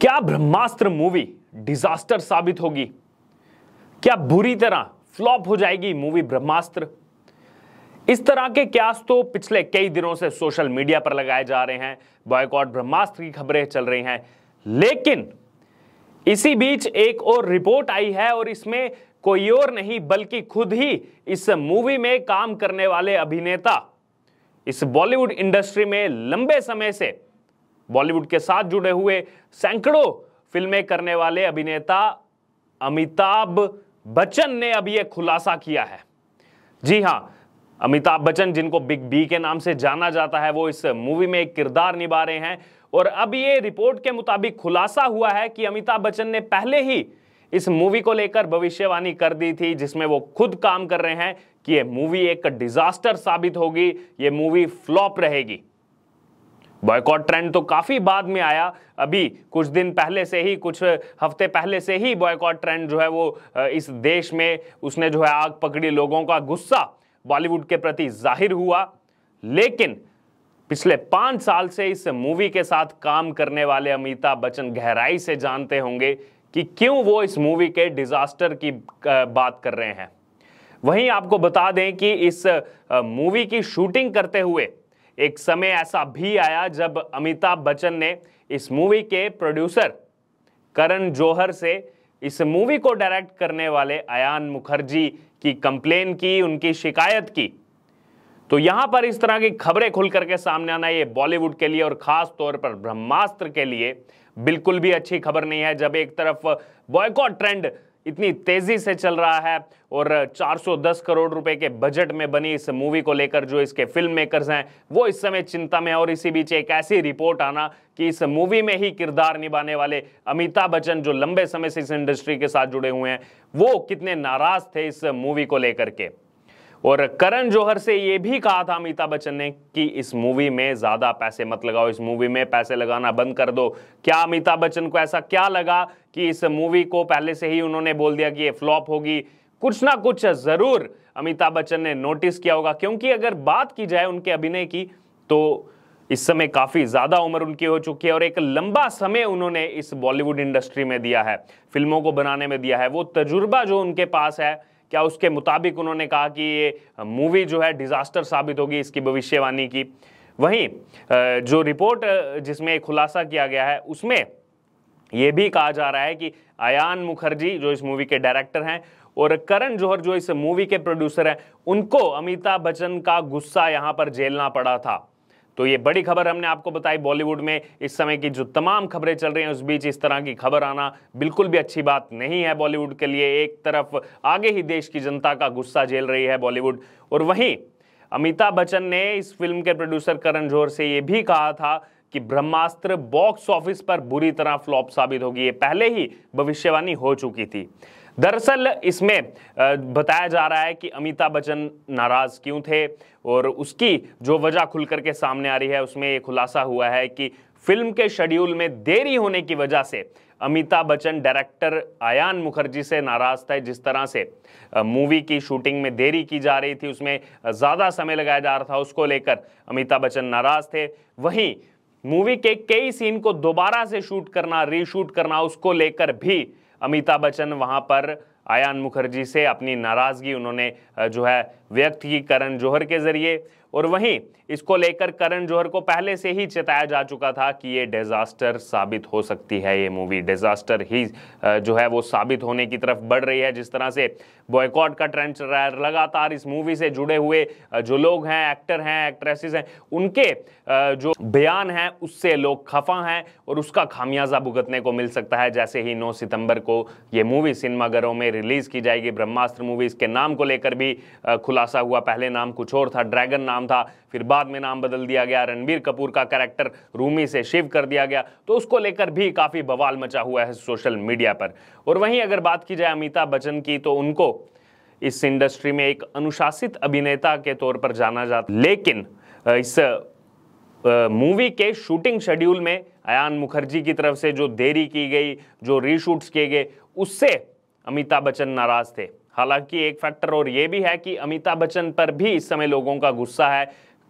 क्या ब्रह्मास्त्र movie disaster साबित होगी क्या बुरी तरह फ्लॉप हो जाएगी मूवी ब्रह्मास्त्र इस तरह के क्यास तो पिछले कई दिनों से सोशल मीडिया पर लगाए जा रहे हैं बॉयकॉट ब्रह्मास्त्र की खबरें चल रही हैं लेकिन इसी बीच एक और रिपोर्ट आई है और इसमें कोई और नहीं बल्कि खुद ही इस मूवी में काम करने वाले अभिनेता इस बॉलीवुड इंडस्ट्री में लंबे समय से बॉलीवुड के साथ जुड़े हुए सैकड़ों फिल्में करने वाले अभिनेता अमिताभ बच्चन ने अभी यह खुलासा किया है जी हां अमिताभ बच्चन जिनको बिग बी के नाम से जाना जाता है वो इस मूवी में एक किरदार निभा रहे हैं और अब ये रिपोर्ट के मुताबिक खुलासा हुआ है कि अमिताभ बच्चन ने पहले ही इस मूवी को लेकर भविष्यवाणी कर दी थी जिसमें वो खुद काम कर रहे हैं कि ये मूवी एक डिजास्टर साबित होगी ये मूवी फ्लॉप रहेगी बॉयकॉट ट्रेंड तो काफ़ी बाद में आया अभी कुछ दिन पहले से ही कुछ हफ्ते पहले से ही बॉयकॉट ट्रेंड जो है वो इस देश में उसने जो है आग पकड़ी लोगों का गुस्सा बॉलीवुड के प्रति जाहिर हुआ लेकिन पिछले पाँच साल से इस मूवी के साथ काम करने वाले अमिताभ बच्चन गहराई से जानते होंगे कि क्यों वो इस मूवी के डिजास्टर की बात कर रहे हैं वहीं आपको बता दें कि इस मूवी की शूटिंग करते हुए एक समय ऐसा भी आया जब अमिताभ बच्चन ने इस मूवी के प्रोड्यूसर करण जौहर से इस मूवी को डायरेक्ट करने वाले अयान मुखर्जी की कंप्लेन की उनकी शिकायत की तो यहां पर इस तरह की खबरें खुल करके सामने आना ये बॉलीवुड के लिए और खास तौर पर ब्रह्मास्त्र के लिए बिल्कुल भी अच्छी खबर नहीं है जब एक तरफ बॉयकॉट ट्रेंड इतनी तेजी से चल रहा है और 410 करोड़ रुपए के बजट में बनी इस मूवी को लेकर जो इसके फिल्म मेकर्स हैं वो इस समय चिंता में और इसी बीच एक ऐसी रिपोर्ट आना कि इस मूवी में ही किरदार निभाने वाले अमिताभ बच्चन जो लंबे समय से इस इंडस्ट्री के साथ जुड़े हुए हैं वो कितने नाराज थे इस मूवी को लेकर के और करण जौहर से ये भी कहा था अमिताभ बच्चन ने कि इस मूवी में ज़्यादा पैसे मत लगाओ इस मूवी में पैसे लगाना बंद कर दो क्या अमिताभ बच्चन को ऐसा क्या लगा कि इस मूवी को पहले से ही उन्होंने बोल दिया कि ये फ्लॉप होगी कुछ ना कुछ ज़रूर अमिताभ बच्चन ने नोटिस किया होगा क्योंकि अगर बात की जाए उनके अभिनय की तो इस समय काफ़ी ज़्यादा उम्र उनकी हो चुकी है और एक लंबा समय उन्होंने इस बॉलीवुड इंडस्ट्री में दिया है फिल्मों को बनाने में दिया है वो तजुर्बा जो उनके पास है क्या उसके मुताबिक उन्होंने कहा कि ये मूवी जो है डिजास्टर साबित होगी इसकी भविष्यवाणी की वहीं जो रिपोर्ट जिसमें खुलासा किया गया है उसमें ये भी कहा जा रहा है कि अयान मुखर्जी जो इस मूवी के डायरेक्टर हैं और करण जौहर जो इस मूवी के प्रोड्यूसर हैं उनको अमिताभ बच्चन का गुस्सा यहाँ पर झेलना पड़ा था तो ये बड़ी खबर हमने आपको बताई बॉलीवुड में इस समय की जो तमाम खबरें चल रही हैं उस बीच इस तरह की खबर आना बिल्कुल भी अच्छी बात नहीं है बॉलीवुड के लिए एक तरफ आगे ही देश की जनता का गुस्सा झेल रही है बॉलीवुड और वहीं अमिताभ बच्चन ने इस फिल्म के प्रोड्यूसर करण जोहर से ये भी कहा था कि ब्रह्मास्त्र बॉक्स ऑफिस पर बुरी तरह फ्लॉप साबित होगी ये पहले ही भविष्यवाणी हो चुकी थी दरअसल इसमें बताया जा रहा है कि अमिताभ बच्चन नाराज क्यों थे और उसकी जो वजह खुलकर के सामने आ रही है उसमें एक खुलासा हुआ है कि फिल्म के शेड्यूल में देरी होने की वजह से अमिताभ बच्चन डायरेक्टर आयान मुखर्जी से नाराज था जिस तरह से मूवी की शूटिंग में देरी की जा रही थी उसमें ज़्यादा समय लगाया जा रहा था उसको लेकर अमिताभ बच्चन नाराज थे वहीं मूवी के कई सीन को दोबारा से शूट करना रीशूट करना उसको लेकर भी अमिताभ बच्चन वहाँ पर आयान मुखर्जी से अपनी नाराज़गी उन्होंने जो है व्यक्त की करण जौहर के ज़रिए और वहीं इसको लेकर करण जौहर को पहले से ही चेताया जा चुका था कि ये डिजास्टर साबित हो सकती है ये मूवी डिजास्टर ही जो है वो साबित होने की तरफ बढ़ रही है जिस तरह से बॉयकॉट का ट्रेंड चल रहा है लगातार इस मूवी से जुड़े हुए जो लोग हैं एक्टर हैं एक्ट्रेसेस हैं उनके जो बयान हैं उससे लोग खफा हैं और उसका खामियाजा भुगतने को मिल सकता है जैसे ही नौ सितंबर को ये मूवी सिनेमाघरों में रिलीज़ की जाएगी ब्रह्मास्त्र मूवी इसके नाम को लेकर भी खुलासा हुआ पहले नाम कुछ और था ड्रैगन नाम नाम था फिर बाद में नाम बदल दिया गया रणबीर कपूर का कैरेक्टर रूमी से शिव कर दिया गया तो उसको लेकर भी काफ़ी बवाल मचा हुआ है सोशल मीडिया पर और वहीं अगर बात की जाए अमिताभ बच्चन की तो उनको इस इंडस्ट्री में एक अनुशासित अभिनेता के तौर पर जाना जाता लेकिन इस मूवी के शूटिंग शेड्यूल में अयान मुखर्जी की तरफ से जो देरी की गई जो रीशूट्स किए गए उससे अमिताभ बच्चन नाराज थे हालांकि एक फैक्टर और ये भी है कि अमिताभ बच्चन पर भी इस समय लोगों का गुस्सा है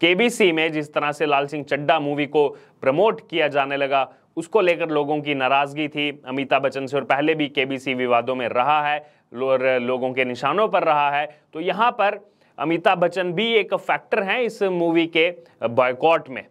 केबीसी में जिस तरह से लाल सिंह चड्डा मूवी को प्रमोट किया जाने लगा उसको लेकर लोगों की नाराजगी थी अमिताभ बच्चन से और पहले भी केबीसी विवादों में रहा है और लोगों के निशानों पर रहा है तो यहाँ पर अमिताभ बच्चन भी एक फैक्टर हैं इस मूवी के बॉयकॉट में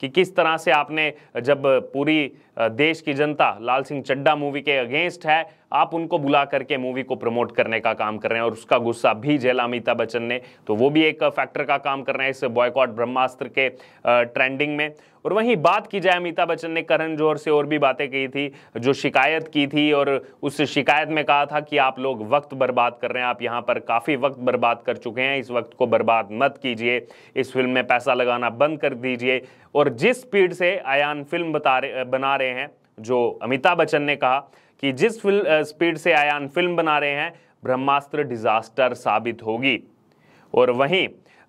कि किस तरह से आपने जब पूरी देश की जनता लाल सिंह चड्डा मूवी के अगेंस्ट है आप उनको बुला करके मूवी को प्रमोट करने का काम कर रहे हैं और उसका गुस्सा भी झेला अमिताभ बच्चन ने तो वो भी एक फैक्टर का काम कर रहे हैं इस बॉयकॉट ब्रह्मास्त्र के ट्रेंडिंग में और वहीं बात की जाए अमिताभ बच्चन ने करण जोहर से और भी बातें कही थी जो शिकायत की थी और उस शिकायत में कहा था कि आप लोग वक्त बर्बाद कर रहे हैं आप यहाँ पर काफ़ी वक्त बर्बाद कर चुके हैं इस वक्त को बर्बाद मत कीजिए इस फिल्म में पैसा लगाना बंद कर दीजिए और जिस स्पीड से आयान फिल्म बता रहे बना रहे हैं जो अमिताभ बच्चन ने कहा कि जिस फिल्म स्पीड से आयान फिल्म बना रहे हैं ब्रह्मास्त्र डिजास्टर साबित होगी और वहीं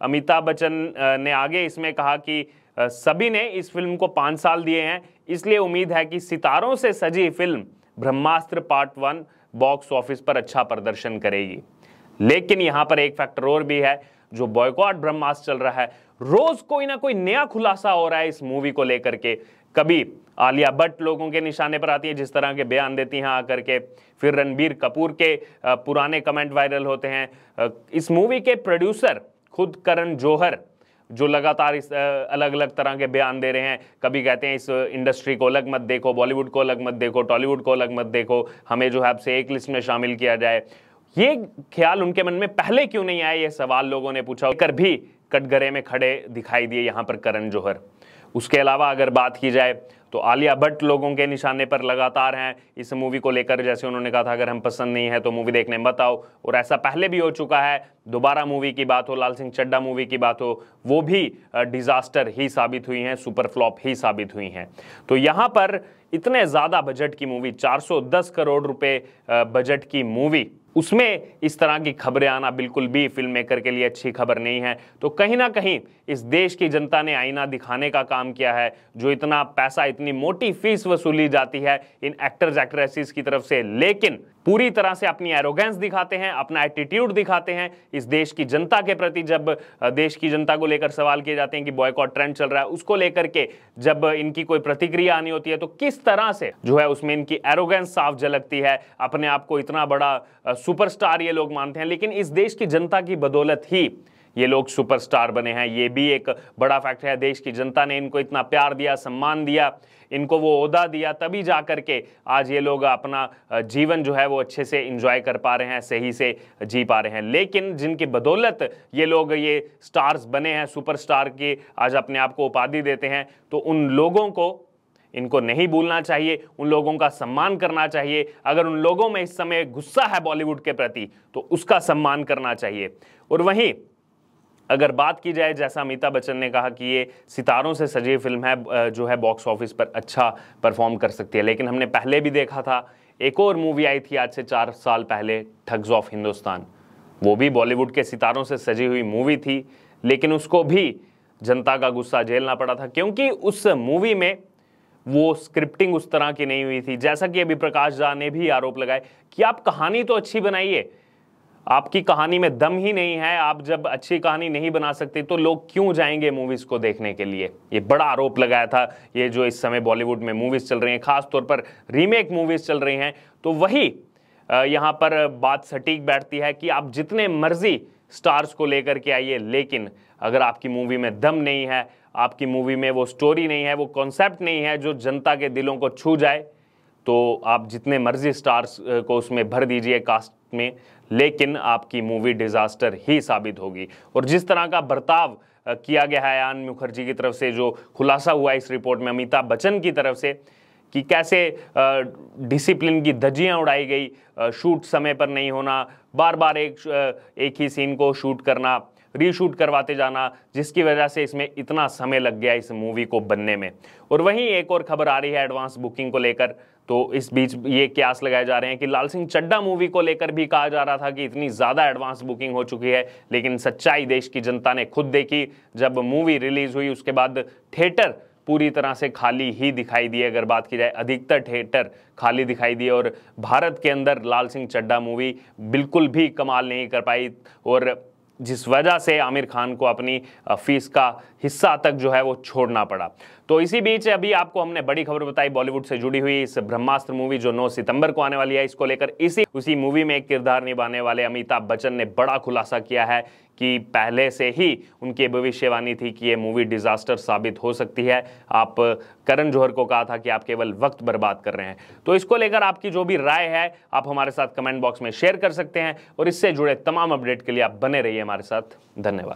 अमिताभ बच्चन ने आगे इसमें कहा कि सभी ने इस फिल्म को पांच साल दिए हैं इसलिए उम्मीद है कि सितारों से सजी film Brahmastra part one box office पर अच्छा प्रदर्शन करेगी लेकिन यहां पर एक फैक्टर और भी है जो बॉयकॉट ब्रह्मास्त्र चल रहा है रोज कोई ना कोई नया खुलासा हो रहा है इस मूवी को लेकर के कभी आलिया भट्ट लोगों के निशाने पर आती है जिस तरह के बयान देती हैं आकर के फिर रणबीर कपूर के पुराने कमेंट वायरल होते हैं इस मूवी के प्रोड्यूसर खुद करण जौहर जो लगातार इस अलग अलग तरह के बयान दे रहे हैं कभी कहते हैं इस इंडस्ट्री को अलग मत देखो बॉलीवुड को अलग मत देखो टॉलीवुड को अलग मत देखो हमें जो है आपसे एक लिस्ट में शामिल किया जाए ये ख्याल उनके मन में पहले क्यों नहीं आया ये सवाल लोगों ने पूछा कर भी कटघरे में खड़े दिखाई दिए यहाँ पर करण जौहर उसके अलावा अगर बात की जाए तो आलिया भट्ट लोगों के निशाने पर लगातार हैं इस मूवी को लेकर जैसे उन्होंने कहा था अगर हम पसंद नहीं है तो मूवी देखने मत आओ और ऐसा पहले भी हो चुका है दोबारा मूवी की बात हो लाल सिंह चड्डा मूवी की बात हो वो भी डिज़ास्टर ही साबित हुई हैं सुपर फ्लॉप ही साबित हुई हैं तो यहाँ पर इतने ज़्यादा बजट की मूवी 410 करोड़ रुपए बजट की मूवी उसमें इस तरह की खबरें आना बिल्कुल भी फिल्म मेकर के लिए अच्छी खबर नहीं है तो कहीं ना कहीं इस देश की जनता ने आईना दिखाने का काम किया है जो इतना पैसा इतनी मोटी फीस वसूली जाती है इन एक्टर्स एक्ट्रेसेस की तरफ से लेकिन पूरी तरह से अपनी एरोगेंस दिखाते हैं अपना एटीट्यूड दिखाते हैं इस देश की जनता के प्रति जब देश की जनता को लेकर सवाल किए जाते हैं कि बॉयकॉट ट्रेंड चल रहा है उसको लेकर के जब इनकी कोई प्रतिक्रिया आनी होती है तो किस तरह से जो है उसमें इनकी एरोगेंस साफ झलकती है अपने आप को इतना बड़ा सुपरस्टार ये लोग मानते हैं लेकिन इस देश की जनता की बदौलत ही ये लोग सुपरस्टार बने हैं ये भी एक बड़ा फैक्ट है देश की जनता ने इनको इतना प्यार दिया सम्मान दिया इनको वो अहदा दिया तभी जा करके आज ये लोग अपना जीवन जो है वो अच्छे से इंजॉय कर पा रहे हैं सही से जी पा रहे हैं लेकिन जिनकी बदौलत ये लोग ये स्टार्स बने हैं सुपरस्टार के आज अपने आप को उपाधि देते हैं तो उन लोगों को इनको नहीं भूलना चाहिए उन लोगों का सम्मान करना चाहिए अगर उन लोगों में इस समय गुस्सा है बॉलीवुड के प्रति तो उसका सम्मान करना चाहिए और वहीं अगर बात की जाए जैसा अमिताभ बच्चन ने कहा कि ये सितारों से सजी फिल्म है जो है बॉक्स ऑफिस पर अच्छा परफॉर्म कर सकती है लेकिन हमने पहले भी देखा था एक और मूवी आई थी आज से चार साल पहले ठग्स ऑफ हिंदुस्तान वो भी बॉलीवुड के सितारों से सजी हुई मूवी थी लेकिन उसको भी जनता का गुस्सा झेलना पड़ा था क्योंकि उस मूवी में वो स्क्रिप्टिंग उस तरह की नहीं हुई थी जैसा कि अभी प्रकाश झा ने भी आरोप लगाए कि आप कहानी तो अच्छी बनाइए आपकी कहानी में दम ही नहीं है आप जब अच्छी कहानी नहीं बना सकते तो लोग क्यों जाएंगे मूवीज़ को देखने के लिए ये बड़ा आरोप लगाया था ये जो इस समय बॉलीवुड में मूवीज़ चल रही हैं खास तौर पर रीमेक मूवीज़ चल रही हैं तो वही यहाँ पर बात सटीक बैठती है कि आप जितने मर्जी स्टार्स को लेकर के आइए लेकिन अगर आपकी मूवी में दम नहीं है आपकी मूवी में वो स्टोरी नहीं है वो कॉन्सेप्ट नहीं है जो जनता के दिलों को छू जाए तो आप जितने मर्जी स्टार्स को उसमें भर दीजिए कास्ट में लेकिन आपकी मूवी डिजास्टर ही साबित होगी और जिस तरह का बर्ताव किया गया है आन मुखर्जी की तरफ से जो खुलासा हुआ इस रिपोर्ट में अमिताभ बच्चन की तरफ से कि कैसे डिसिप्लिन की धज्जियाँ उड़ाई गई शूट समय पर नहीं होना बार बार एक एक ही सीन को शूट करना रीशूट करवाते जाना जिसकी वजह से इसमें इतना समय लग गया इस मूवी को बनने में और वहीं एक और खबर आ रही है एडवांस बुकिंग को लेकर तो इस बीच ये क्यास लगाए जा रहे हैं कि लाल सिंह चड्डा मूवी को लेकर भी कहा जा रहा था कि इतनी ज़्यादा एडवांस बुकिंग हो चुकी है लेकिन सच्चाई देश की जनता ने खुद देखी जब मूवी रिलीज़ हुई उसके बाद थिएटर पूरी तरह से खाली ही दिखाई दिए अगर बात की जाए अधिकतर थिएटर खाली दिखाई दिए और भारत के अंदर लाल सिंह चड्डा मूवी बिल्कुल भी कमाल नहीं कर पाई और जिस वजह से आमिर खान को अपनी फीस का हिस्सा तक जो है वो छोड़ना पड़ा तो इसी बीच अभी आपको हमने बड़ी खबर बताई बॉलीवुड से जुड़ी हुई इस ब्रह्मास्त्र मूवी जो 9 सितंबर को आने वाली है इसको लेकर इसी उसी मूवी में एक किरदार निभाने वाले अमिताभ बच्चन ने बड़ा खुलासा किया है कि पहले से ही उनकी भविष्यवाणी थी कि ये मूवी डिज़ास्टर साबित हो सकती है आप करण जौहर को कहा था कि आप केवल वक्त बर्बाद कर रहे हैं तो इसको लेकर आपकी जो भी राय है आप हमारे साथ कमेंट बॉक्स में शेयर कर सकते हैं और इससे जुड़े तमाम अपडेट के लिए आप बने रहिए हमारे साथ धन्यवाद